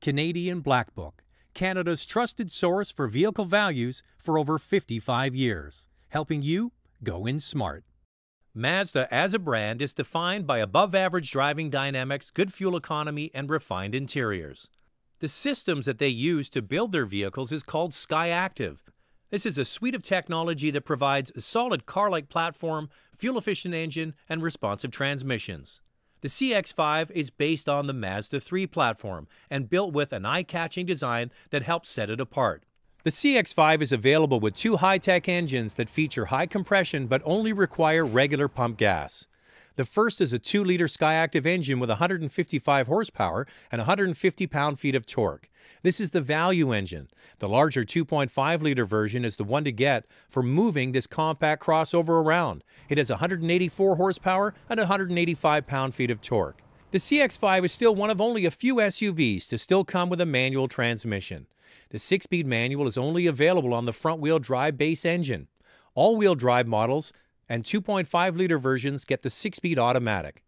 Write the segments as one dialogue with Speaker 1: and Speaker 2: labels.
Speaker 1: Canadian Black Book, Canada's trusted source for vehicle values for over 55 years, helping you go in smart. Mazda as a brand is defined by above average driving dynamics, good fuel economy, and refined interiors. The systems that they use to build their vehicles is called SkyActive. This is a suite of technology that provides a solid car like platform, fuel efficient engine, and responsive transmissions. The CX5 is based on the Mazda 3 platform and built with an eye catching design that helps set it apart. The CX5 is available with two high tech engines that feature high compression but only require regular pump gas. The first is a 2 liter Skyactiv engine with 155 horsepower and 150 pound feet of torque. This is the value engine. The larger 2.5 liter version is the one to get for moving this compact crossover around. It has 184 horsepower and 185 pound feet of torque. The CX5 is still one of only a few SUVs to still come with a manual transmission. The 6-speed manual is only available on the front-wheel drive base engine. All-wheel drive models and 2.5 liter versions get the 6 speed automatic.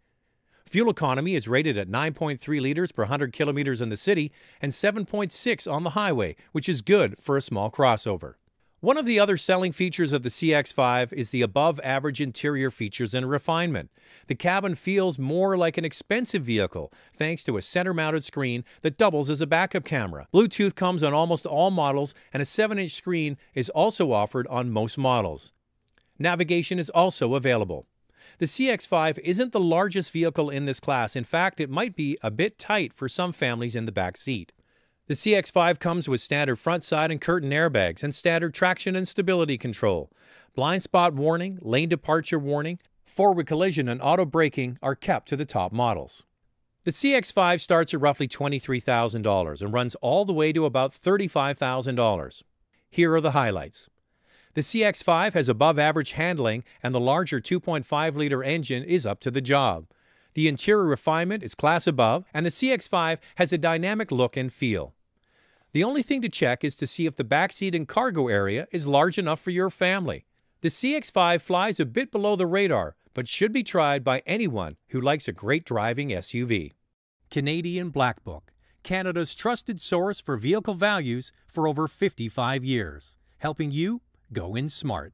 Speaker 1: Fuel economy is rated at 9.3 liters per 100 kilometers in the city and 7.6 on the highway, which is good for a small crossover. One of the other selling features of the CX5 is the above average interior features and refinement. The cabin feels more like an expensive vehicle thanks to a center mounted screen that doubles as a backup camera. Bluetooth comes on almost all models, and a 7 inch screen is also offered on most models. Navigation is also available. The CX5 isn't the largest vehicle in this class. In fact, it might be a bit tight for some families in the back seat. The CX5 comes with standard front side and curtain airbags and standard traction and stability control. Blind spot warning, lane departure warning, forward collision and auto braking are kept to the top models. The CX5 starts at roughly $23,000 and runs all the way to about $35,000. Here are the highlights. The CX-5 has above-average handling and the larger 2.5-liter engine is up to the job. The interior refinement is class above, and the CX-5 has a dynamic look and feel. The only thing to check is to see if the backseat and cargo area is large enough for your family. The CX-5 flies a bit below the radar, but should be tried by anyone who likes a great driving SUV. Canadian Black Book, Canada's trusted source for vehicle values for over 55 years, helping you Go in smart.